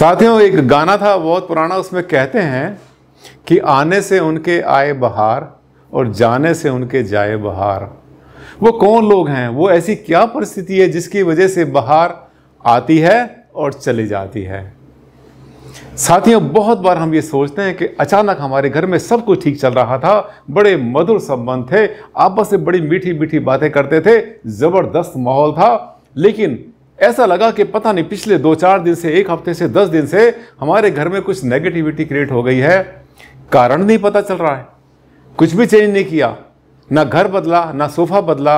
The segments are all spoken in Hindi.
साथियों एक गाना था बहुत पुराना उसमें कहते हैं कि आने से उनके आए बहार और जाने से उनके जाए बहार वो कौन लोग हैं वो ऐसी क्या परिस्थिति है जिसकी वजह से बहार आती है और चली जाती है साथियों बहुत बार हम ये सोचते हैं कि अचानक हमारे घर में सब कुछ ठीक चल रहा था बड़े मधुर संबंध थे आपस में बड़ी मीठी मीठी बातें करते थे ज़बरदस्त माहौल था लेकिन ऐसा लगा कि पता नहीं पिछले दो चार दिन से एक हफ्ते से दस दिन से हमारे घर में कुछ नेगेटिविटी क्रिएट हो गई है कारण नहीं पता चल रहा है कुछ भी चेंज नहीं किया ना घर बदला ना सोफा बदला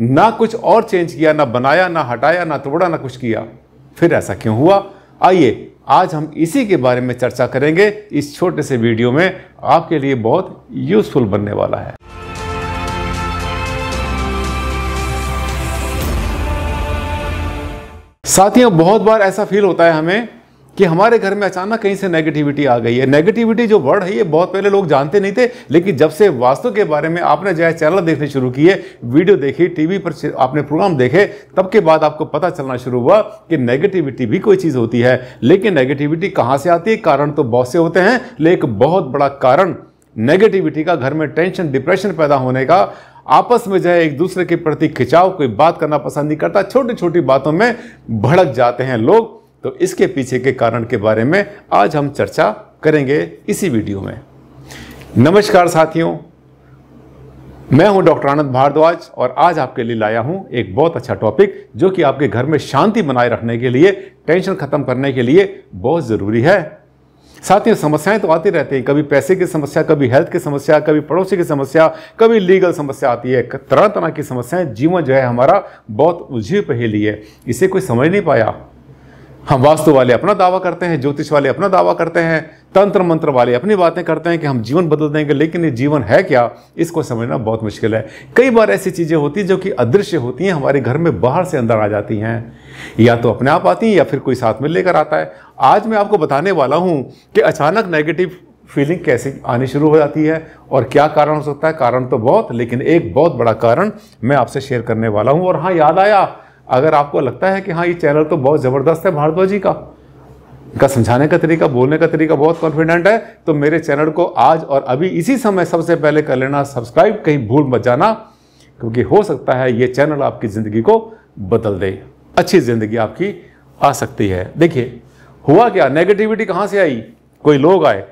ना कुछ और चेंज किया ना बनाया ना हटाया ना तोड़ा ना कुछ किया फिर ऐसा क्यों हुआ आइए आज हम इसी के बारे में चर्चा करेंगे इस छोटे से वीडियो में आपके लिए बहुत यूज़फुल बनने वाला है साथियों बहुत बार ऐसा फील होता है हमें कि हमारे घर में अचानक कहीं से नेगेटिविटी आ गई है नेगेटिविटी जो वर्ड है ये बहुत पहले लोग जानते नहीं थे लेकिन जब से वास्तु के बारे में आपने जो है चैनल देखने शुरू किए वीडियो देखी टीवी पर आपने प्रोग्राम देखे तब के बाद आपको पता चलना शुरू हुआ कि नेगेटिविटी भी कोई चीज़ होती है लेकिन नेगेटिविटी कहाँ से आती है कारण तो बहुत से होते हैं लेकिन बहुत बड़ा कारण नेगेटिविटी का घर में टेंशन डिप्रेशन पैदा होने का आपस में जो है एक दूसरे के प्रति खिंचाव कोई बात करना पसंद नहीं करता छोटी छोटी बातों में भड़क जाते हैं लोग तो इसके पीछे के कारण के बारे में आज हम चर्चा करेंगे इसी वीडियो में नमस्कार साथियों मैं हूं डॉक्टर आनंद भारद्वाज और आज आपके लिए लाया हूं एक बहुत अच्छा टॉपिक जो कि आपके घर में शांति बनाए रखने के लिए टेंशन खत्म करने के लिए बहुत ज़रूरी है साथ ही समस्याएं तो आती रहती हैं कभी पैसे की समस्या कभी हेल्थ की समस्या कभी पड़ोसी की समस्या कभी लीगल समस्या आती है तरह तरह की समस्याएं जीवन जो है हमारा बहुत उजीव पहेली है इसे कोई समझ नहीं पाया हम वास्तु वाले अपना दावा करते हैं ज्योतिष वाले अपना दावा करते हैं तंत्र मंत्र वाले अपनी बातें करते हैं कि हम जीवन बदल देंगे लेकिन ये जीवन है क्या इसको समझना बहुत मुश्किल है कई बार ऐसी चीज़ें होती हैं जो कि अदृश्य होती हैं हमारे घर में बाहर से अंदर आ जाती हैं या तो अपने आप आती हैं या फिर कोई साथ में लेकर आता है आज मैं आपको बताने वाला हूँ कि अचानक नेगेटिव फीलिंग कैसे आनी शुरू हो जाती है और क्या कारण हो सकता है कारण तो बहुत लेकिन एक बहुत बड़ा कारण मैं आपसे शेयर करने वाला हूँ और हाँ याद आया अगर आपको लगता है कि हाँ ये चैनल तो बहुत ज़बरदस्त है भारद्वाजी का इनका समझाने का तरीका बोलने का तरीका बहुत कॉन्फिडेंट है तो मेरे चैनल को आज और अभी इसी समय सबसे पहले कर लेना सब्सक्राइब कहीं भूल मत जाना क्योंकि हो सकता है ये चैनल आपकी ज़िंदगी को बदल दे अच्छी ज़िंदगी आपकी आ सकती है देखिए हुआ क्या नेगेटिविटी कहाँ से आई कोई लोग आए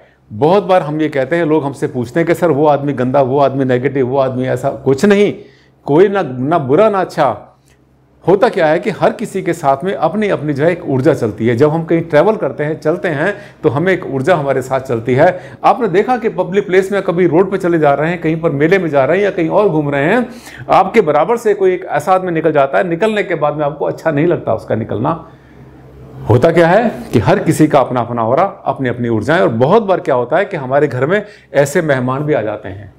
बहुत बार हम ये कहते हैं लोग हमसे पूछते हैं कि सर वो आदमी गंदा वो आदमी नेगेटिव वो आदमी ऐसा कुछ नहीं कोई ना ना बुरा ना अच्छा होता क्या है कि हर किसी के साथ में अपनी अपनी जो है एक ऊर्जा चलती है जब हम कहीं ट्रैवल करते हैं चलते हैं तो हमें एक ऊर्जा हमारे साथ चलती है आपने देखा कि पब्लिक प्लेस में कभी रोड पर चले जा रहे हैं कहीं पर मेले में जा रहे हैं या कहीं और घूम रहे हैं आपके बराबर से कोई एक ऐसा आदमी निकल जाता है निकलने के बाद में आपको अच्छा नहीं लगता उसका निकलना होता क्या है कि हर किसी का अपना अपना हो रहा अपनी अपनी ऊर्जाएं और बहुत बार क्या होता है कि हमारे घर में ऐसे मेहमान भी आ जाते हैं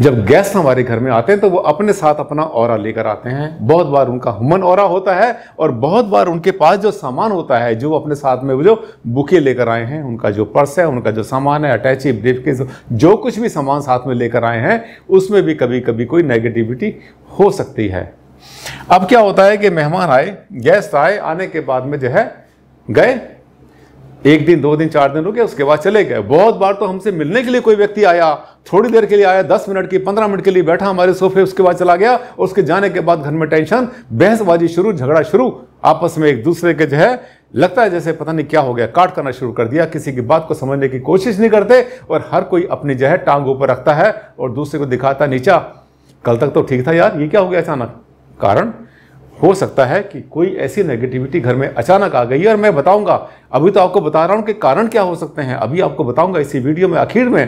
जब गेस्ट हमारे घर में आते हैं तो वो अपने साथ अपना और लेकर आते हैं बहुत बार उनका हुमन और होता है और बहुत बार उनके पास जो सामान होता है जो अपने साथ में वो जो बुके लेकर आए हैं उनका जो पर्स है उनका जो सामान है अटैची ब्रीफ जो कुछ भी सामान साथ में लेकर आए हैं उसमें भी कभी कभी कोई नेगेटिविटी हो सकती है अब क्या होता है कि मेहमान आए गेस्ट आए आने के बाद में जो है गए एक दिन दो दिन चार दिन रुके उसके बाद चले गए बहुत बार तो हमसे मिलने के लिए कोई व्यक्ति आया थोड़ी देर के लिए आया दस मिनट की पंद्रह मिनट के लिए बैठा हमारे सोफे उसके बाद चला गया उसके जाने के बाद घर में टेंशन बहसबाजी शुरू झगड़ा शुरू आपस में एक दूसरे के जो है लगता है जैसे पता नहीं क्या हो गया काट करना शुरू कर दिया किसी की बात को समझने की कोशिश नहीं करते और हर कोई अपनी जो है टांग ऊपर रखता है और दूसरे को दिखाता नीचा कल तक तो ठीक था यार ये क्या हो गया अचानक कारण हो सकता है कि कोई ऐसी नेगेटिविटी घर में अचानक आ गई है और मैं बताऊंगा अभी तो आपको बता रहा हूं कि कारण क्या हो सकते हैं अभी आपको बताऊंगा इसी वीडियो में आखिर में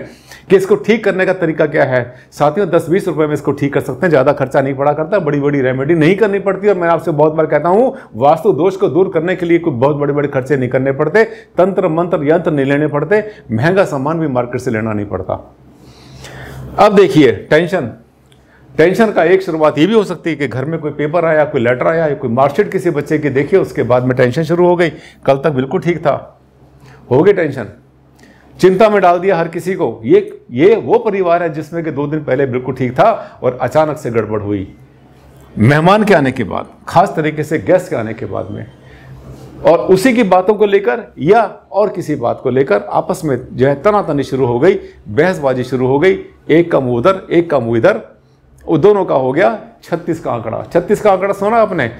कि इसको ठीक करने का तरीका क्या है साथियों दस बीस रुपए में इसको ठीक कर सकते हैं ज़्यादा खर्चा नहीं पड़ा करता बड़ी बड़ी रेमेडी नहीं करनी पड़ती और मैं आपसे बहुत बार कहता हूँ वास्तु दोष को दूर करने के लिए कोई बहुत बड़े बड़े खर्चे नहीं करने पड़ते तंत्र मंत्र यंत्र नहीं लेने पड़ते महंगा सामान भी मार्केट से लेना नहीं पड़ता अब देखिए टेंशन टेंशन का एक शुरुआत ये भी हो सकती है कि घर में कोई पेपर आया कोई लेटर आया कोई मार्कशीट किसी बच्चे की देखिए उसके बाद में टेंशन शुरू हो गई कल तक बिल्कुल ठीक था हो गई टेंशन चिंता में डाल दिया हर किसी को ये ये वो परिवार है जिसमें कि दो दिन पहले बिल्कुल ठीक था और अचानक से गड़बड़ हुई मेहमान के आने के बाद खास तरीके से गेस्ट के आने के बाद में और उसी की बातों को लेकर या और किसी बात को लेकर आपस में जो है तनातनी शुरू हो गई बहसबाजी शुरू हो गई एक का उधर एक का मुँह इधर वो दोनों का हो गया छत्तीस का आंकड़ा छत्तीस का आंकड़ा सुना आपने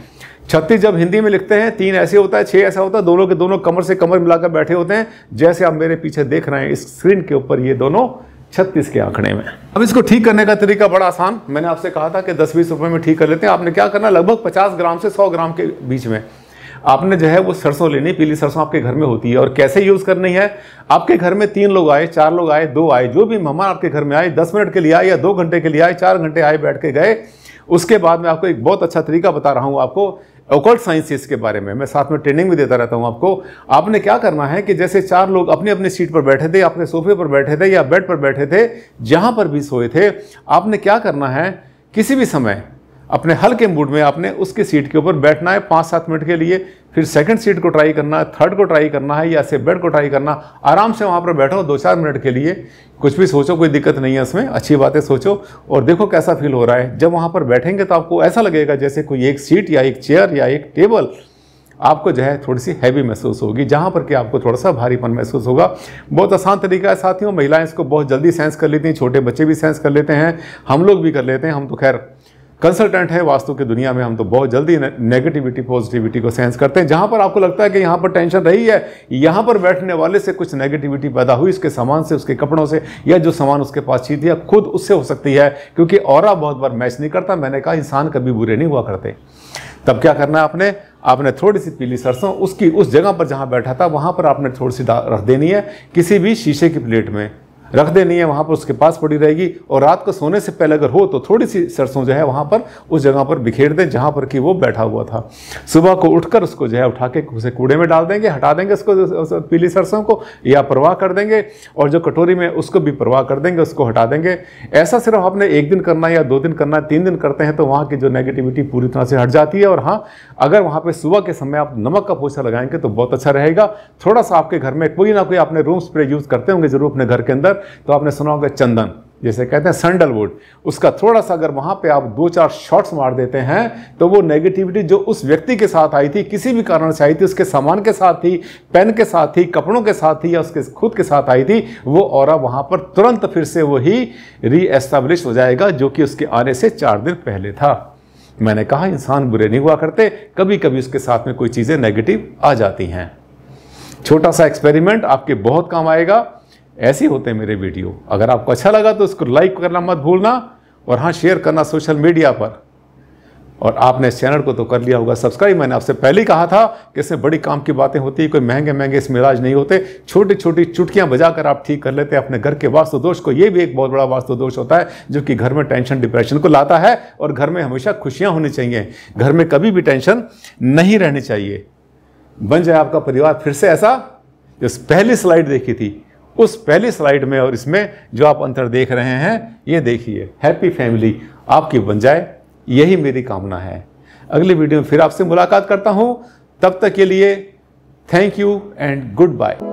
छत्तीस जब हिंदी में लिखते हैं तीन ऐसे होता है छह ऐसा होता है दोनों के दोनों कमर से कमर मिलाकर बैठे होते हैं जैसे आप मेरे पीछे देख रहे हैं इस स्क्रीन के ऊपर ये दोनों छत्तीस के आंकड़े में अब इसको ठीक करने का तरीका बड़ा आसान मैंने आपसे कहा था कि दस बीस रुपए में ठीक कर लेते हैं आपने क्या करना लगभग पचास ग्राम से सौ ग्राम के बीच में आपने जो है वो सरसों लेनी पीली सरसों आपके घर में होती है और कैसे यूज़ करनी है आपके घर में तीन लोग आए चार लोग आए दो आए जो भी मेहमान आपके घर में आए दस मिनट के लिए आए या दो घंटे के लिए आए चार घंटे आए बैठ के गए उसके बाद मैं आपको एक बहुत अच्छा तरीका बता रहा हूँ आपको ओकल्ट साइंसिस के बारे में मैं साथ में ट्रेनिंग भी देता रहता हूँ आपको आपने क्या करना है कि जैसे चार लोग अपनी अपने सीट पर बैठे थे अपने सोफे पर बैठे थे या बेड पर बैठे थे जहाँ पर भी सोए थे आपने क्या करना है किसी भी समय अपने हल्के मूड में आपने उसकी सीट के ऊपर बैठना है पाँच सात मिनट के लिए फिर सेकंड सीट को ट्राई करना है थर्ड को ट्राई करना है या से बेड को ट्राई करना आराम से वहाँ पर बैठो दो चार मिनट के लिए कुछ भी सोचो कोई दिक्कत नहीं है उसमें अच्छी बातें सोचो और देखो कैसा फील हो रहा है जब वहाँ पर बैठेंगे तो आपको ऐसा लगेगा जैसे कोई एक सीट या एक चेयर या एक टेबल आपको जो है थोड़ी सी हैवी महसूस होगी जहाँ पर कि आपको थोड़ा सा भारीपन महसूस होगा बहुत आसान तरीका है साथियों महिलाएं इसको बहुत जल्दी सेंस कर लेती हैं छोटे बच्चे भी सेंस कर लेते हैं हम लोग भी कर लेते हैं हम तो खैर कंसल्टेंट हैं वास्तु की दुनिया में हम तो बहुत जल्दी नेगेटिविटी पॉजिटिविटी को सेंस करते हैं जहाँ पर आपको लगता है कि यहाँ पर टेंशन रही है यहाँ पर बैठने वाले से कुछ नेगेटिविटी पैदा हुई उसके सामान से उसके कपड़ों से या जो सामान उसके पास चीज या खुद उससे हो सकती है क्योंकि और बहुत बार मैच नहीं करता मैंने कहा इंसान कभी बुरे नहीं हुआ करते तब क्या करना है आपने आपने थोड़ी सी पीली सरसों उसकी उस जगह पर जहाँ बैठा था वहाँ पर आपने थोड़ी सी रख देनी है किसी भी शीशे की प्लेट में रख देनी है वहाँ पर उसके पास पड़ी रहेगी और रात को सोने से पहले अगर हो तो थोड़ी सी सरसों जो है वहाँ पर उस जगह पर बिखेर दें जहाँ पर कि वो बैठा हुआ था सुबह को उठकर उसको जो है उठा के उसे कूड़े में डाल देंगे हटा देंगे उसको पीली सरसों को या परवाह कर देंगे और जो कटोरी में उसको भी परवाह कर देंगे उसको हटा देंगे ऐसा सिर्फ आपने एक दिन करना या दो दिन करना तीन दिन करते हैं तो वहाँ की जो नेगेटिविटी पूरी तरह से हट जाती है और हाँ अगर वहाँ पर सुबह के समय आप नमक का पोछा लगाएंगे तो बहुत अच्छा रहेगा थोड़ा सा आपके घर में कोई ना कोई आपने रूम स्प्रे यूज़ करते होंगे ज़रूर अपने घर के अंदर तो आपने सुना होगा चंदन जैसे कहते हैं सैंडलवुड उसका थोड़ा सा अगर वहां पे आप दो चार शॉट्स मार देते हैं तो वो नेगेटिविटी जो उस व्यक्ति के साथ आई थी किसी भी कारण से आई थी उसके सामान के साथ थी पेन के साथ थी कपड़ों के साथ थी या उसके खुद के साथ आई थी वो और वहां पर तुरंत फिर से वही रीएस्टाब्लिश हो जाएगा जो कि उसके आने से चार दिन पहले था मैंने कहा इंसान बुरे नहीं हुआ करते कभी कभी उसके साथ में कोई चीज़ें नेगेटिव आ जाती हैं छोटा सा एक्सपेरिमेंट आपके बहुत काम आएगा ऐसे होते हैं मेरे वीडियो अगर आपको अच्छा लगा तो उसको लाइक करना मत भूलना और हाँ शेयर करना सोशल मीडिया पर और आपने इस चैनल को तो कर लिया होगा सब्सक्राइब मैंने आपसे पहले ही कहा था कि इसमें बड़ी काम की बातें होती है कोई महंगे महंगे इसमें इलाज नहीं होते छोटी छोटी चुटकियां बजाकर आप ठीक कर लेते हैं अपने घर के वास्तु दोष को ये भी एक बहुत बड़ा वास्तु दोष होता है जो कि घर में टेंशन डिप्रेशन को लाता है और घर में हमेशा खुशियाँ होनी चाहिए घर में कभी भी टेंशन नहीं रहनी चाहिए बन जाए आपका परिवार फिर से ऐसा जो पहली स्लाइड देखी थी उस पहली स्लाइड में और इसमें जो आप अंतर देख रहे हैं ये देखिए हैप्पी फैमिली आपकी बन जाए यही मेरी कामना है अगली वीडियो में फिर आपसे मुलाकात करता हूँ तब तक के लिए thank you and good bye